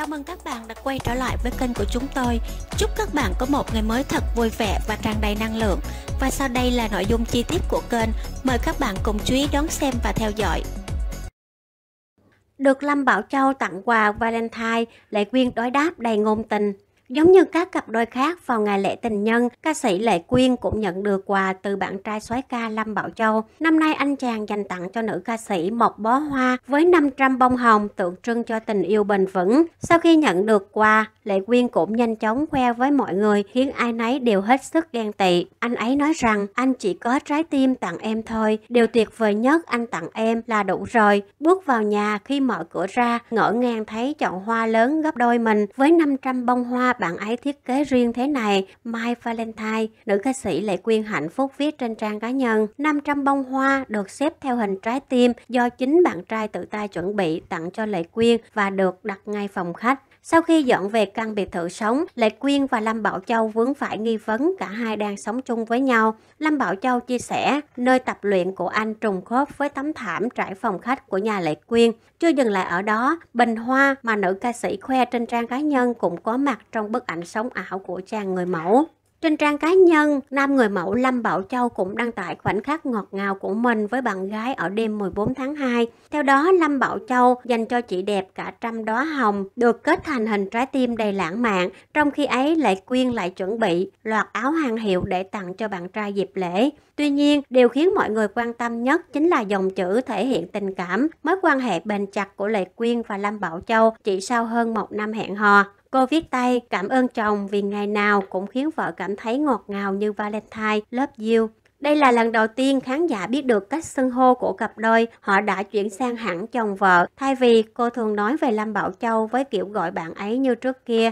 Chào mừng các bạn đã quay trở lại với kênh của chúng tôi. Chúc các bạn có một ngày mới thật vui vẻ và tràn đầy năng lượng. Và sau đây là nội dung chi tiết của kênh. Mời các bạn cùng chú ý đón xem và theo dõi. Được Lâm Bảo Châu tặng quà Valentine, lại Quyên đối đáp đầy ngôn tình. Giống như các cặp đôi khác vào ngày lễ tình nhân, ca sĩ Lệ Quyên cũng nhận được quà từ bạn trai soái ca Lâm Bảo Châu. Năm nay anh chàng dành tặng cho nữ ca sĩ một bó hoa với 500 bông hồng tượng trưng cho tình yêu bền vững. Sau khi nhận được quà, Lệ Quyên cũng nhanh chóng khoe với mọi người khiến ai nấy đều hết sức ghen tị. Anh ấy nói rằng anh chỉ có trái tim tặng em thôi, điều tuyệt vời nhất anh tặng em là đủ rồi. Bước vào nhà khi mở cửa ra, ngỡ ngàng thấy chậu hoa lớn gấp đôi mình với 500 bông hoa bạn ấy thiết kế riêng thế này, My Valentine, nữ ca sĩ Lệ Quyên hạnh phúc viết trên trang cá nhân. 500 bông hoa được xếp theo hình trái tim do chính bạn trai tự tay chuẩn bị tặng cho Lệ Quyên và được đặt ngay phòng khách. Sau khi dọn về căn biệt thự sống, Lệ Quyên và Lâm Bảo Châu vướng phải nghi vấn cả hai đang sống chung với nhau. Lâm Bảo Châu chia sẻ, nơi tập luyện của anh trùng khớp với tấm thảm trải phòng khách của nhà Lệ Quyên. Chưa dừng lại ở đó, bình hoa mà nữ ca sĩ khoe trên trang cá nhân cũng có mặt trong bức ảnh sống ảo của chàng người mẫu. Trên trang cá nhân, nam người mẫu Lâm Bảo Châu cũng đăng tải khoảnh khắc ngọt ngào của mình với bạn gái ở đêm 14 tháng 2. Theo đó, Lâm Bảo Châu dành cho chị đẹp cả trăm đóa hồng, được kết thành hình trái tim đầy lãng mạn, trong khi ấy lại quyên lại chuẩn bị loạt áo hàng hiệu để tặng cho bạn trai dịp lễ. Tuy nhiên, điều khiến mọi người quan tâm nhất chính là dòng chữ thể hiện tình cảm, mối quan hệ bền chặt của Lệ Quyên và Lâm Bảo Châu chỉ sau hơn một năm hẹn hò. Cô viết tay cảm ơn chồng vì ngày nào cũng khiến vợ cảm thấy ngọt ngào như Valentine, lớp you. Đây là lần đầu tiên khán giả biết được cách xưng hô của cặp đôi, họ đã chuyển sang hẳn chồng vợ, thay vì cô thường nói về Lâm Bảo Châu với kiểu gọi bạn ấy như trước kia.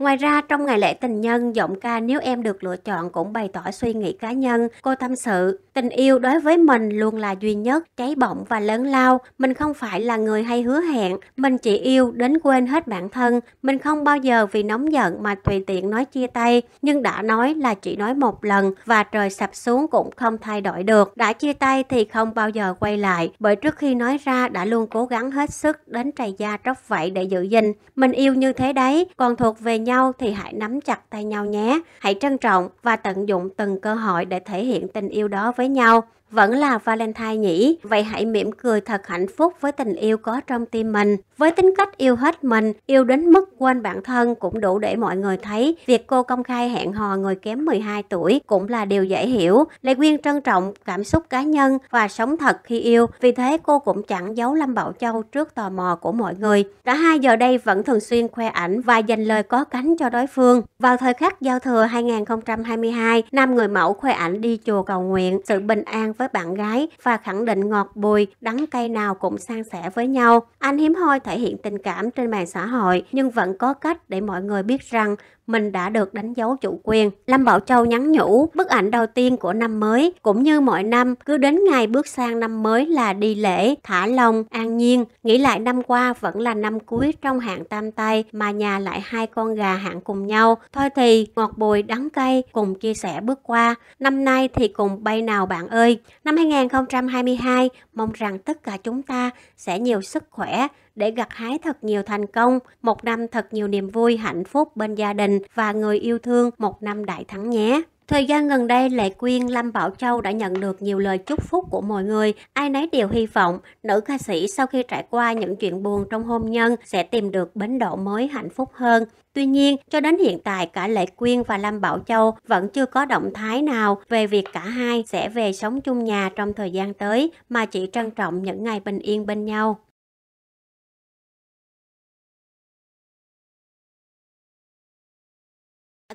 Ngoài ra, trong ngày lễ tình nhân, giọng ca nếu em được lựa chọn cũng bày tỏ suy nghĩ cá nhân. Cô tâm sự, tình yêu đối với mình luôn là duy nhất, cháy bỏng và lớn lao. Mình không phải là người hay hứa hẹn, mình chỉ yêu đến quên hết bản thân. Mình không bao giờ vì nóng giận mà tùy tiện nói chia tay, nhưng đã nói là chỉ nói một lần và trời sập xuống cũng không thay đổi được. Đã chia tay thì không bao giờ quay lại, bởi trước khi nói ra đã luôn cố gắng hết sức đến trầy da tróc vậy để giữ gìn. Mình yêu như thế đấy, còn thuộc về nhau nhau thì hãy nắm chặt tay nhau nhé. Hãy trân trọng và tận dụng từng cơ hội để thể hiện tình yêu đó với nhau vẫn là Valentine nhỉ? Vậy hãy mỉm cười thật hạnh phúc với tình yêu có trong tim mình. Với tính cách yêu hết mình, yêu đến mức quên bản thân cũng đủ để mọi người thấy việc cô công khai hẹn hò người kém 12 tuổi cũng là điều dễ hiểu. Lê Quyên trân trọng cảm xúc cá nhân và sống thật khi yêu, vì thế cô cũng chẳng giấu Lâm Bảo Châu trước tò mò của mọi người. Cả hai giờ đây vẫn thường xuyên khoe ảnh và dành lời có cánh cho đối phương. Vào thời khắc giao thừa 2022, nam người mẫu khoe ảnh đi chùa cầu nguyện, sự bình an với bạn gái và khẳng định ngọt bùi, đắng cay nào cũng sang sẻ với nhau. Anh hiếm hoi thể hiện tình cảm trên mạng xã hội nhưng vẫn có cách để mọi người biết rằng mình đã được đánh dấu chủ quyền. Lâm Bảo Châu nhắn nhủ, bức ảnh đầu tiên của năm mới, cũng như mọi năm, cứ đến ngày bước sang năm mới là đi lễ, thả lòng, an nhiên. Nghĩ lại năm qua vẫn là năm cuối trong hạng tam tay mà nhà lại hai con gà hạng cùng nhau. Thôi thì ngọt bùi đắng cay cùng chia sẻ bước qua. Năm nay thì cùng bay nào bạn ơi. Năm 2022, mong rằng tất cả chúng ta sẽ nhiều sức khỏe, để gặt hái thật nhiều thành công, một năm thật nhiều niềm vui, hạnh phúc bên gia đình và người yêu thương một năm đại thắng nhé. Thời gian gần đây, Lệ Quyên, Lâm Bảo Châu đã nhận được nhiều lời chúc phúc của mọi người. Ai nấy đều hy vọng nữ ca sĩ sau khi trải qua những chuyện buồn trong hôn nhân sẽ tìm được bến đỗ mới hạnh phúc hơn. Tuy nhiên, cho đến hiện tại cả Lệ Quyên và Lâm Bảo Châu vẫn chưa có động thái nào về việc cả hai sẽ về sống chung nhà trong thời gian tới mà chỉ trân trọng những ngày bình yên bên nhau.